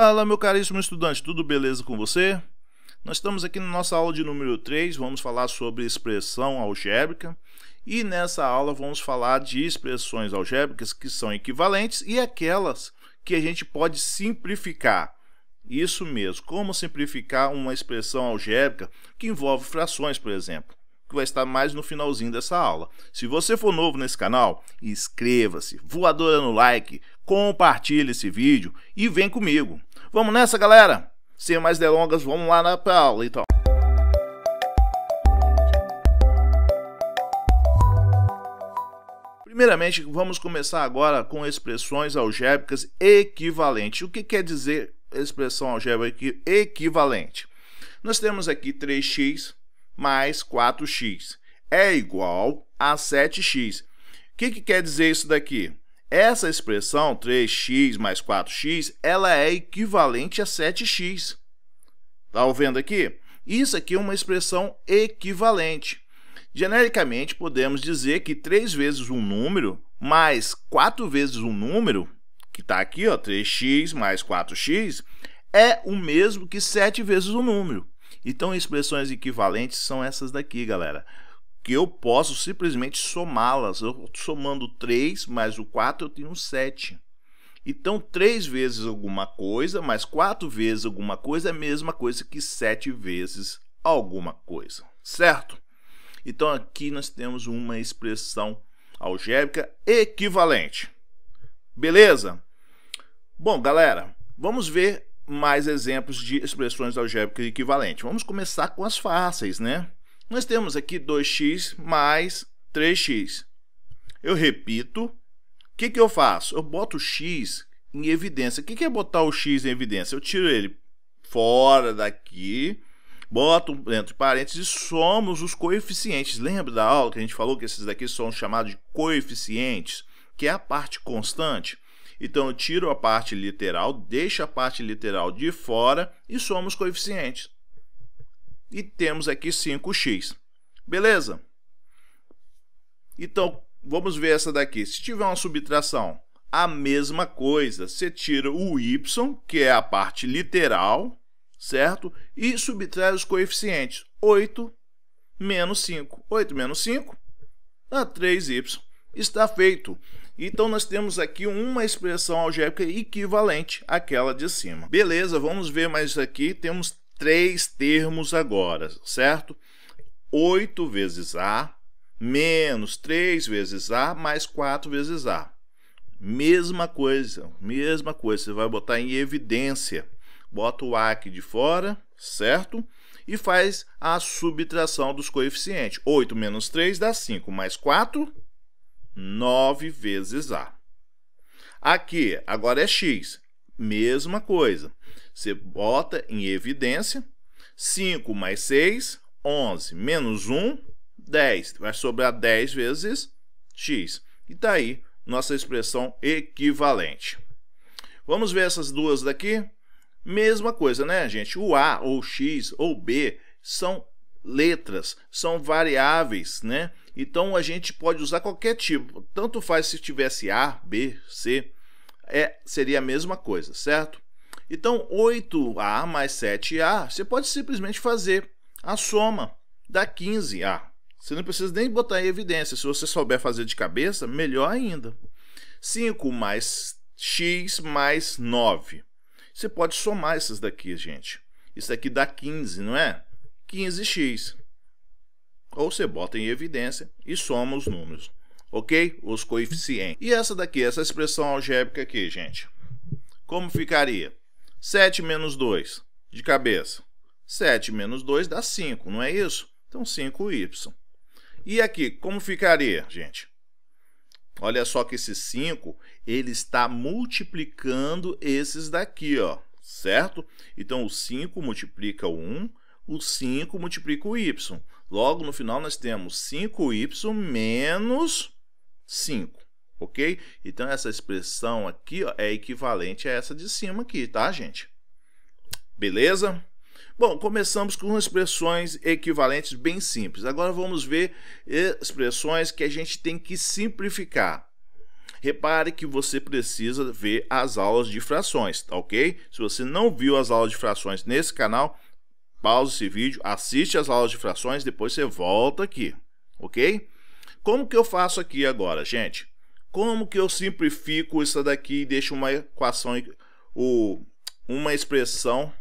Fala, meu caríssimo estudante, tudo beleza com você? Nós estamos aqui na nossa aula de número 3, vamos falar sobre expressão algébrica. E nessa aula vamos falar de expressões algébricas que são equivalentes e aquelas que a gente pode simplificar. Isso mesmo, como simplificar uma expressão algébrica que envolve frações, por exemplo, que vai estar mais no finalzinho dessa aula. Se você for novo nesse canal, inscreva-se, voadora no like, compartilhe esse vídeo e vem comigo. Vamos nessa, galera? Sem mais delongas, vamos lá na aula então. Primeiramente, vamos começar agora com expressões algébricas equivalentes. O que quer dizer expressão algébrica equivalente? Nós temos aqui 3x mais 4x é igual a 7x. O que, que quer dizer isso daqui? Essa expressão 3x mais 4x, ela é equivalente a 7x. Está vendo aqui? Isso aqui é uma expressão equivalente. Genericamente, podemos dizer que 3 vezes um número mais 4 vezes um número, que está aqui, ó, 3x mais 4x, é o mesmo que 7 vezes um número. Então, expressões equivalentes são essas daqui, galera que eu posso simplesmente somá-las. somando 3 mais o 4, eu tenho 7. Então, 3 vezes alguma coisa mais 4 vezes alguma coisa é a mesma coisa que 7 vezes alguma coisa, certo? Então, aqui nós temos uma expressão algébrica equivalente. Beleza? Bom, galera, vamos ver mais exemplos de expressões algébricas equivalentes. Vamos começar com as fáceis, né? Nós temos aqui 2x mais 3x. Eu repito. O que, que eu faço? Eu boto o x em evidência. O que, que é botar o x em evidência? Eu tiro ele fora daqui, boto dentro de parênteses e somos os coeficientes. Lembra da aula que a gente falou que esses daqui são chamados de coeficientes, que é a parte constante? Então eu tiro a parte literal, deixo a parte literal de fora e somos coeficientes e temos aqui 5x. Beleza? Então, vamos ver essa daqui. Se tiver uma subtração, a mesma coisa. Você tira o y, que é a parte literal, certo? E subtrai os coeficientes. 8 menos 5. 8 menos 5 dá 3y. Está feito. Então, nós temos aqui uma expressão algébrica equivalente àquela de cima. Beleza, vamos ver mais aqui. Temos três termos agora, certo? 8 vezes A, menos 3 vezes A, mais 4 vezes A. Mesma coisa, mesma coisa. Você vai botar em evidência. Bota o A aqui de fora, certo? E faz a subtração dos coeficientes. 8 menos 3 dá 5, mais 4, 9 vezes A. Aqui, agora é X mesma coisa. Você bota em evidência 5 mais 6, 11, menos 1, 10. Vai sobrar 10 vezes x. E está aí nossa expressão equivalente. Vamos ver essas duas daqui? Mesma coisa, né, gente? O A, ou X, ou B são letras, são variáveis, né? Então a gente pode usar qualquer tipo. Tanto faz se tivesse A, B, C é, seria a mesma coisa, certo? Então, 8A mais 7A, você pode simplesmente fazer a soma da 15A. Você não precisa nem botar em evidência. Se você souber fazer de cabeça, melhor ainda. 5 mais x mais 9. Você pode somar essas daqui, gente. Isso aqui dá 15, não é? 15x. Ou você bota em evidência e soma os números ok? Os coeficientes. E essa daqui, essa expressão algébrica aqui, gente. Como ficaria? 7 menos 2, de cabeça. 7 menos 2 dá 5, não é isso? Então, 5y. E aqui, como ficaria, gente? Olha só que esse 5, ele está multiplicando esses daqui, ó, certo? Então, o 5 multiplica o 1, o 5 multiplica o y. Logo, no final, nós temos 5y menos 5, ok? Então, essa expressão aqui ó, é equivalente a essa de cima aqui, tá, gente? Beleza? Bom, começamos com expressões equivalentes bem simples. Agora vamos ver expressões que a gente tem que simplificar. Repare que você precisa ver as aulas de frações, tá ok? Se você não viu as aulas de frações nesse canal, pausa esse vídeo, assiste as aulas de frações, depois você volta aqui, ok? Como que eu faço aqui agora, gente? Como que eu simplifico isso daqui e deixo uma equação, uma expressão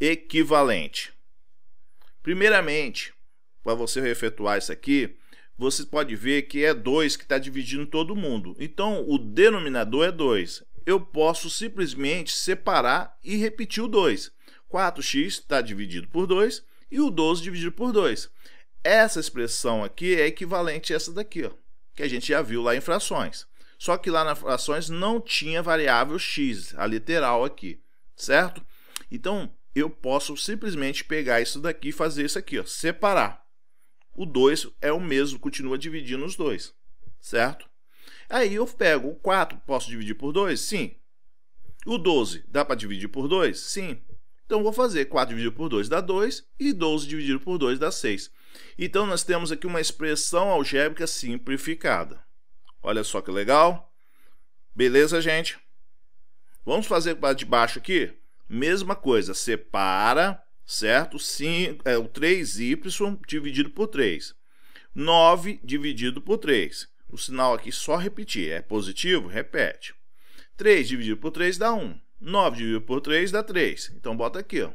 equivalente? Primeiramente, para você efetuar isso aqui, você pode ver que é 2 que está dividindo todo mundo. Então, o denominador é 2. Eu posso simplesmente separar e repetir o 2. 4x está dividido por 2 e o 12 dividido por 2. Essa expressão aqui é equivalente a essa daqui, ó, que a gente já viu lá em frações. Só que lá nas frações não tinha variável x, a literal aqui, certo? Então, eu posso simplesmente pegar isso daqui e fazer isso aqui, ó, separar. O 2 é o mesmo, continua dividindo os dois, certo? Aí eu pego o 4, posso dividir por 2? Sim. O 12, dá para dividir por 2? Sim. Então, vou fazer 4 dividido por 2 dá 2 e 12 dividido por 2 dá 6. Então, nós temos aqui uma expressão algébrica simplificada. Olha só que legal. Beleza, gente? Vamos fazer para de baixo aqui? Mesma coisa, separa, certo? Sim, é, o 3y dividido por 3. 9 dividido por 3. O sinal aqui só repetir. É positivo? Repete. 3 dividido por 3 dá 1. 9 dividido por 3 dá 3. Então, bota aqui, ó.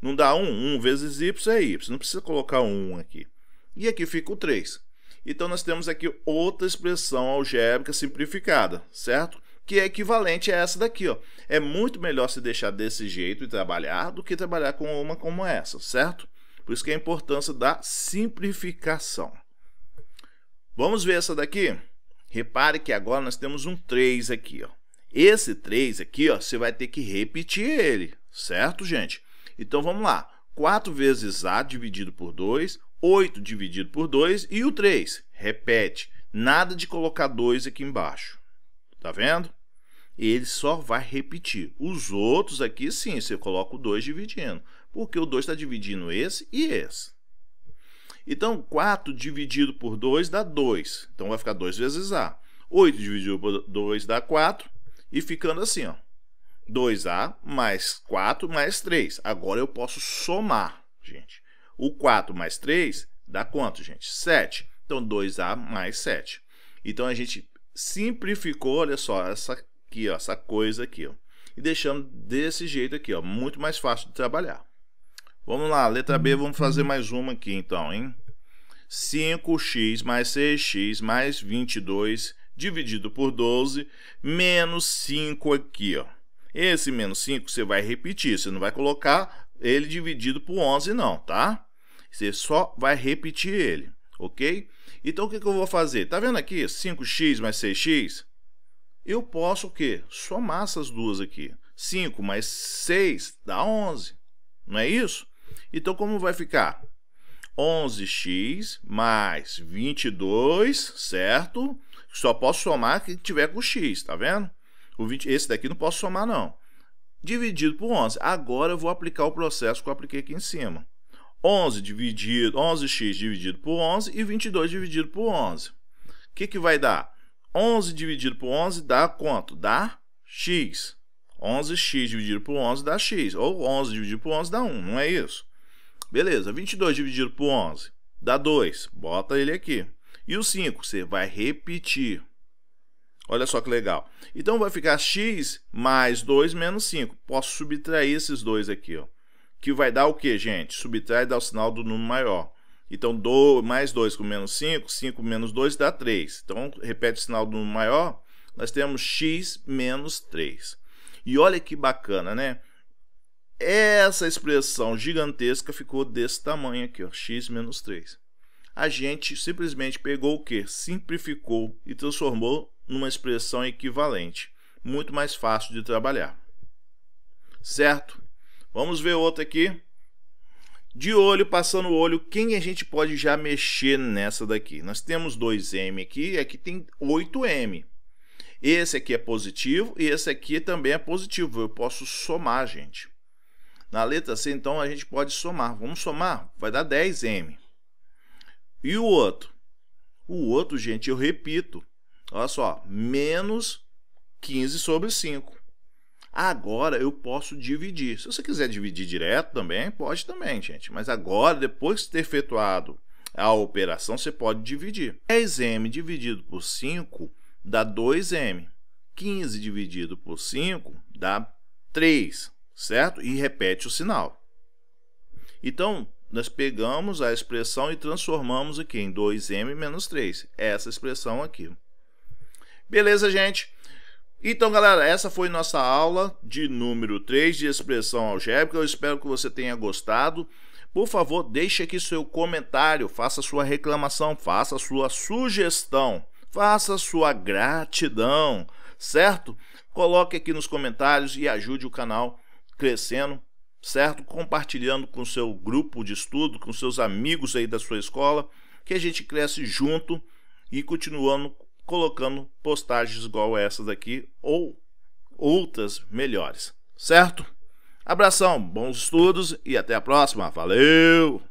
Não dá 1? Um, 1 um vezes y é y. Não precisa colocar 1 um aqui. E aqui fica o 3. Então, nós temos aqui outra expressão algébrica simplificada, certo? Que é equivalente a essa daqui. Ó. É muito melhor se deixar desse jeito e trabalhar do que trabalhar com uma como essa, certo? Por isso que é a importância da simplificação. Vamos ver essa daqui? Repare que agora nós temos um 3 aqui. Ó. Esse 3 aqui, ó, você vai ter que repetir ele, certo, gente? Então vamos lá. 4 vezes A dividido por 2, 8 dividido por 2 e o 3. Repete. Nada de colocar 2 aqui embaixo. Tá vendo? Ele só vai repetir. Os outros aqui, sim, você coloca o 2 dividindo. Porque o 2 está dividindo esse e esse. Então, 4 dividido por 2 dá 2. Então, vai ficar 2 vezes A. 8 dividido por 2 dá 4. E ficando assim, ó. 2A mais 4 mais 3. Agora eu posso somar, gente. O 4 mais 3 dá quanto, gente? 7. Então, 2A mais 7. Então, a gente simplificou, olha só, essa aqui, ó, essa coisa aqui. Ó, e deixamos desse jeito aqui, ó, muito mais fácil de trabalhar. Vamos lá, letra B, vamos fazer mais uma aqui então, hein? 5x mais 6x mais 22 dividido por 12 menos 5 aqui, ó. Esse menos 5 você vai repetir, você não vai colocar ele dividido por 11 não, tá? Você só vai repetir ele, ok? Então, o que, eu vou fazer? Tá vendo aqui 5x mais 6x? Eu posso o quê? Somar essas duas aqui. 5 mais 6 dá 11, não é isso? Então, como vai ficar? 11x mais 22, certo? Só posso somar que tiver com x, tá vendo? 20, esse daqui não posso somar, não. Dividido por 11. Agora eu vou aplicar o processo que eu apliquei aqui em cima. 11 dividido, 11x dividido por 11 e 22 dividido por 11. O que, que vai dar? 11 dividido por 11 dá quanto? Dá x. 11x dividido por 11 dá x. Ou 11 dividido por 11 dá 1, não é isso? Beleza, 22 dividido por 11 dá 2. Bota ele aqui. E o 5 você vai repetir. Olha só que legal. Então vai ficar x mais 2 menos 5. Posso subtrair esses dois aqui, ó. Que vai dar o quê, gente? Subtrai dá o sinal do número maior. Então, do, mais 2 com menos 5, 5 menos 2 dá 3. Então, repete o sinal do número maior, nós temos x menos 3. E olha que bacana, né? Essa expressão gigantesca ficou desse tamanho aqui, ó, x menos 3 a gente simplesmente pegou o que? Simplificou e transformou numa expressão equivalente, muito mais fácil de trabalhar. Certo? Vamos ver outra aqui. De olho, passando o olho, quem a gente pode já mexer nessa daqui? Nós temos 2M aqui, aqui tem 8M. Esse aqui é positivo e esse aqui também é positivo. Eu posso somar, gente. Na letra C, então, a gente pode somar. Vamos somar? Vai dar 10M. E o outro? O outro, gente, eu repito. Olha só, menos 15 sobre 5. Agora eu posso dividir. Se você quiser dividir direto também, pode também, gente. Mas agora, depois de ter efetuado a operação, você pode dividir. 10m dividido por 5 dá 2m. 15 dividido por 5 dá 3, certo? E repete o sinal. Então, nós pegamos a expressão e transformamos aqui em 2m menos 3. Essa expressão aqui. Beleza, gente? Então, galera, essa foi nossa aula de número 3 de expressão algébrica. Eu espero que você tenha gostado. Por favor, deixe aqui seu comentário, faça sua reclamação, faça sua sugestão, faça sua gratidão, certo? Coloque aqui nos comentários e ajude o canal crescendo certo? Compartilhando com seu grupo de estudo, com seus amigos aí da sua escola, que a gente cresce junto e continuando colocando postagens igual essas aqui ou outras melhores, certo? Abração, bons estudos e até a próxima. Valeu!